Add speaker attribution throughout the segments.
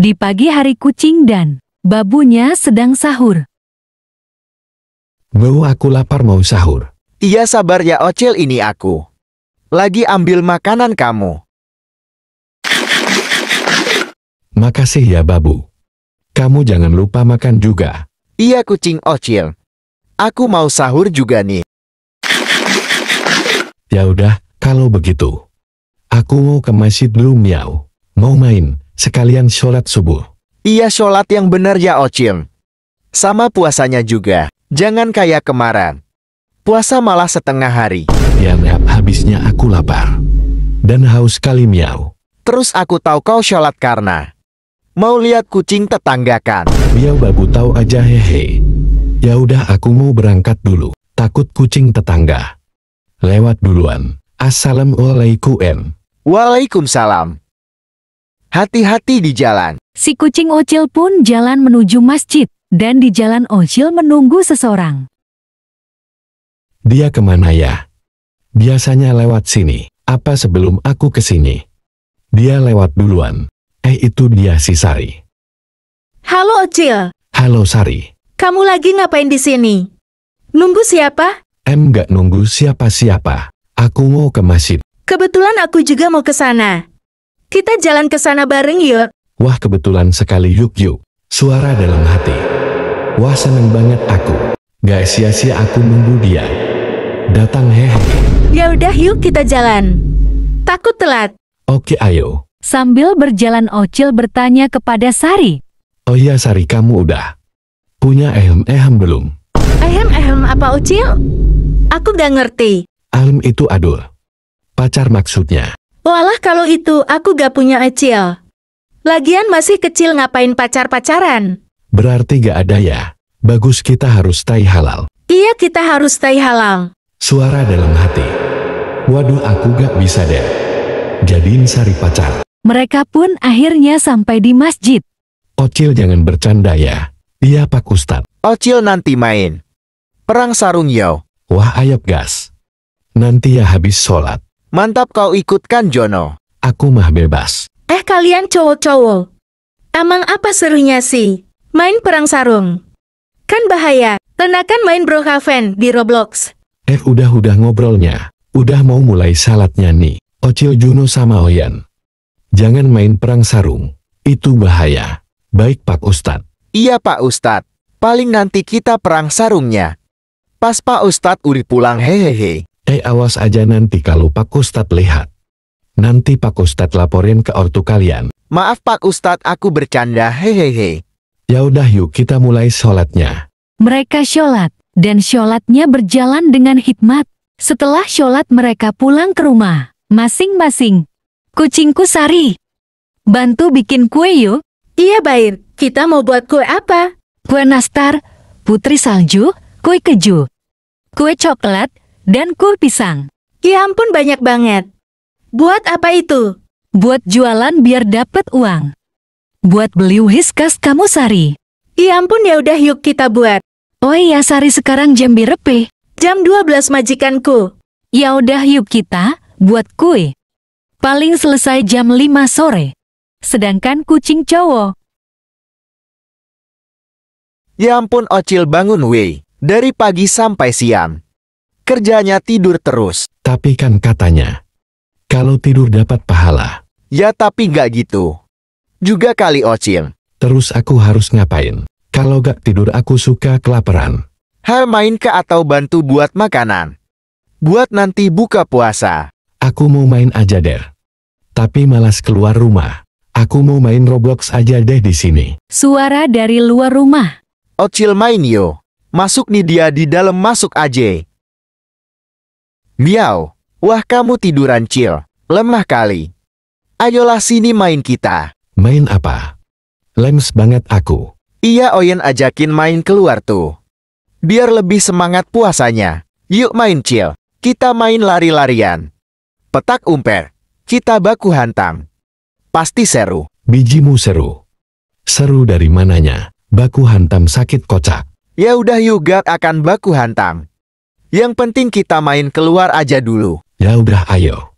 Speaker 1: Di pagi hari kucing dan babunya sedang sahur.
Speaker 2: Bau aku lapar mau sahur. Iya sabar ya ocel ini aku. Lagi ambil makanan kamu.
Speaker 3: Makasih ya babu. Kamu jangan lupa makan juga.
Speaker 2: Iya kucing Ocil. Aku mau sahur juga nih.
Speaker 3: Ya udah, kalau begitu. Aku mau ke masjid dulu miau. Mau main sekalian sholat subuh.
Speaker 2: Iya sholat yang benar ya Ocim. Sama puasanya juga, jangan kayak kemarin. Puasa malah setengah hari.
Speaker 3: Ya habisnya aku lapar.
Speaker 2: Dan haus kali miau. Terus aku tahu kau sholat karena mau lihat kucing tetangga kan. Miau babu tahu aja hehe.
Speaker 3: Ya udah aku mau berangkat dulu. Takut kucing tetangga. Lewat duluan. Assalamualaikum.
Speaker 2: Waalaikumsalam. Hati-hati di jalan.
Speaker 1: Si kucing Ocil pun jalan menuju masjid, dan di jalan Ocil menunggu seseorang.
Speaker 3: Dia kemana ya? Biasanya lewat sini. Apa sebelum aku ke sini? Dia lewat duluan. Eh itu dia si Sari.
Speaker 4: Halo Ocil.
Speaker 3: Halo Sari.
Speaker 4: Kamu lagi ngapain di sini? Nunggu siapa?
Speaker 3: Em gak nunggu siapa-siapa. Aku mau ke masjid.
Speaker 4: Kebetulan aku juga mau ke sana. Kita jalan ke sana bareng yuk.
Speaker 3: Wah kebetulan sekali yuk yuk. Suara dalam hati. Wah seneng banget aku. Gak sia-sia aku nunggu dia. Datang heh.
Speaker 1: Ya udah yuk kita jalan. Takut telat.
Speaker 3: Oke ayo.
Speaker 1: Sambil berjalan Ocil bertanya kepada Sari.
Speaker 3: Oh iya Sari kamu udah punya ehem-ehem belum?
Speaker 4: Ehem-ehem apa Ocil? Aku gak ngerti.
Speaker 3: Alm itu adul. Pacar maksudnya.
Speaker 4: Walah kalau itu aku gak punya acil. Lagian masih kecil ngapain pacar-pacaran?
Speaker 3: Berarti gak ada ya? Bagus kita harus stay halal.
Speaker 4: Iya
Speaker 1: kita harus stay halal.
Speaker 3: Suara dalam hati. Waduh aku gak bisa deh.
Speaker 2: Jadiin sari pacar.
Speaker 1: Mereka pun akhirnya sampai di masjid.
Speaker 2: Ocil jangan bercanda ya. Iya Pak Ustad. Ocil nanti main. Perang sarung yau. Wah ayap gas. Nanti ya habis sholat. Mantap kau ikutkan Jono. Aku mah bebas.
Speaker 4: Eh kalian cowok-cowok. Emang apa serunya sih? Main perang sarung. Kan bahaya. Tenakan main Brookhaven di Roblox.
Speaker 3: Eh udah-udah ngobrolnya. Udah mau mulai salatnya nih.
Speaker 2: Ocil Juno sama Oyan. Jangan main perang sarung. Itu bahaya. Baik Pak Ustad. Iya Pak Ustad. Paling nanti kita perang sarungnya. Pas Pak Ustad udah pulang hehehe. Eh awas aja nanti kalau Pak Ustadz lihat. Nanti Pak Ustadz laporin ke ortu kalian. Maaf Pak Ustadz, aku bercanda, hehehe. Yaudah yuk kita mulai sholatnya.
Speaker 1: Mereka sholat, dan sholatnya berjalan dengan hikmat. Setelah sholat mereka pulang ke rumah, masing-masing. Kucingku Sari, bantu bikin kue yuk. Iya Baik. kita mau buat kue apa? Kue nastar, putri salju, kue keju, kue coklat, dan kul pisang. Ya ampun banyak banget. Buat apa itu? Buat jualan biar dapat uang. Buat beli whiskas kamu Sari. Ya ampun ya udah yuk kita buat. Oh iya Sari sekarang jam berapa? Jam 12 majikanku. Ya udah yuk kita buat kue. Paling selesai jam 5 sore. Sedangkan kucing cowok.
Speaker 2: Ya ampun Ocil bangun Wei. Dari pagi sampai siang. Kerjanya tidur terus. Tapi kan katanya, kalau tidur dapat pahala. Ya tapi gak gitu. Juga kali Ocim.
Speaker 3: Terus aku harus ngapain? Kalau gak tidur aku suka kelaparan.
Speaker 2: Hal main ke atau bantu buat makanan. Buat nanti buka puasa.
Speaker 3: Aku mau main aja deh. Tapi malas keluar rumah. Aku mau main Roblox aja deh di sini.
Speaker 1: Suara dari luar rumah.
Speaker 2: Ocil main yo. Masuk nih dia di dalam masuk aja. Miau. Wah kamu tiduran cil. Lemah kali. Ayolah sini main kita. Main apa? Lemes
Speaker 3: banget aku.
Speaker 2: Iya Oyen ajakin main keluar tuh. Biar lebih semangat puasanya. Yuk main cil. Kita main lari-larian. Petak umper. Kita baku hantam. Pasti seru.
Speaker 3: Bijimu seru. Seru dari mananya? Baku hantam sakit kocak.
Speaker 2: Ya udah yuk akan baku hantam. Yang penting kita main keluar aja dulu. Ya udah ayo.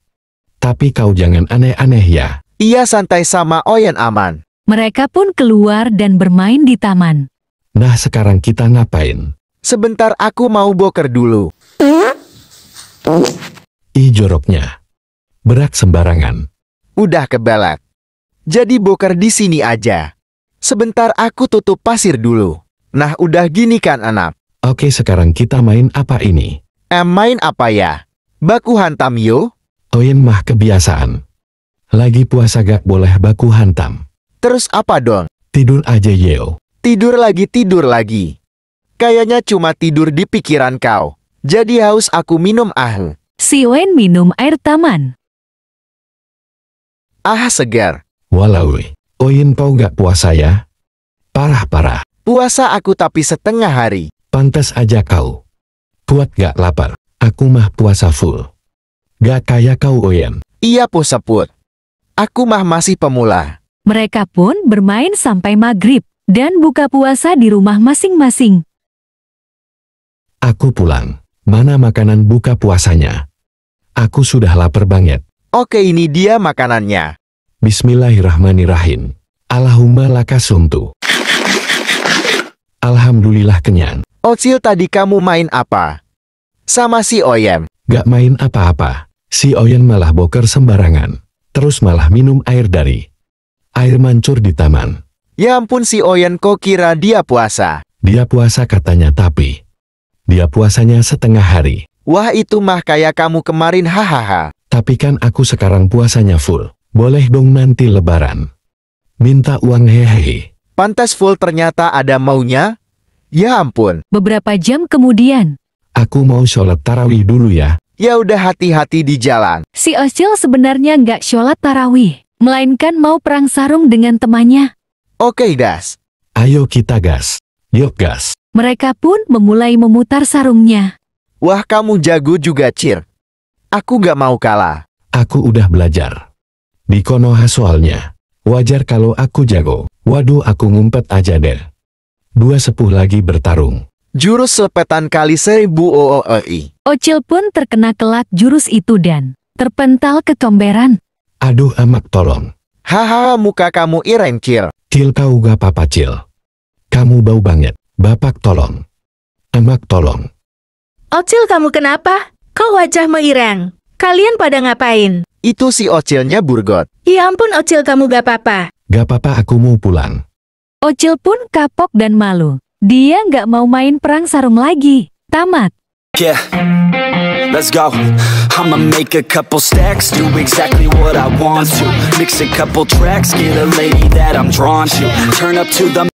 Speaker 2: Tapi kau jangan aneh-aneh ya. Iya santai sama Oyen aman.
Speaker 1: Mereka pun keluar dan bermain di taman.
Speaker 2: Nah sekarang kita ngapain?
Speaker 1: Sebentar aku
Speaker 2: mau boker dulu. Ih joroknya. Berak sembarangan. Udah kebalat. Jadi boker di sini aja. Sebentar aku tutup pasir dulu. Nah udah gini kan anak. Oke sekarang kita main apa ini? Em main apa ya? Baku hantam yo? Oin mah kebiasaan. Lagi puasa gak boleh baku hantam. Terus apa dong? Tidur aja yo. Tidur lagi tidur lagi. Kayaknya cuma tidur di pikiran kau. Jadi haus aku minum ah.
Speaker 1: Si Wen minum air taman. Ah segar.
Speaker 3: Walau, eh. Oin pau gak puasa
Speaker 2: ya? Parah-parah. Puasa aku tapi setengah hari. Pantas aja kau. Kuat gak lapar. Aku mah puasa full. Gak kaya kau Oyen. Iya seput. Aku mah masih pemula.
Speaker 1: Mereka pun bermain sampai maghrib dan buka puasa di rumah masing-masing.
Speaker 3: Aku pulang. Mana makanan buka puasanya? Aku sudah lapar banget.
Speaker 2: Oke ini dia makanannya.
Speaker 3: Bismillahirrahmanirrahim. Allahumma lakasuntu. Alhamdulillah kenyang.
Speaker 2: Ocil tadi kamu main apa? Sama si Oyen.
Speaker 3: Gak main apa-apa. Si Oyen malah boker sembarangan. Terus malah minum air dari air mancur di taman.
Speaker 2: Ya ampun si Oyen kok kira dia puasa.
Speaker 3: Dia puasa katanya tapi dia puasanya setengah hari.
Speaker 2: Wah itu mah kayak kamu kemarin hahaha.
Speaker 3: Tapi kan aku
Speaker 2: sekarang puasanya full. Boleh dong nanti lebaran. Minta uang hehehe. Pantas full ternyata ada maunya? Ya ampun.
Speaker 1: Beberapa jam kemudian.
Speaker 2: Aku mau sholat tarawih dulu ya. Ya udah hati-hati di jalan.
Speaker 1: Si Ocil sebenarnya nggak sholat tarawih. Melainkan mau perang sarung dengan temannya. Oke okay,
Speaker 2: Das. Ayo kita gas. Yuk gas.
Speaker 1: Mereka pun memulai memutar sarungnya.
Speaker 2: Wah kamu jago juga Cir. Aku gak mau kalah. Aku udah
Speaker 3: belajar. Di Konoha soalnya. Wajar kalau aku jago. Waduh aku
Speaker 2: ngumpet aja deh dua sepuh lagi bertarung. Jurus selepetan kali seribu OOI. E.
Speaker 1: Ocil pun terkena kelak jurus itu dan terpental ke comberan.
Speaker 2: Aduh amak tolong. Hahaha muka kamu ireng cil. Cil kau gak papa cil. Kamu bau banget. Bapak tolong. Amak tolong.
Speaker 4: Ocil kamu kenapa? Kau wajah meireng. Kalian pada ngapain? Itu
Speaker 2: si Ocilnya Burgot.
Speaker 1: Ya ampun Ocil kamu gak papa.
Speaker 2: Gak papa aku mau pulang.
Speaker 1: Ocil pun kapok dan malu. Dia nggak mau main perang sarung lagi. Tamat.
Speaker 3: Yeah, let's go. I'ma make a couple stacks, do
Speaker 4: exactly what I want to. Mix a couple tracks, get a lady that I'm drawn to. Turn up to the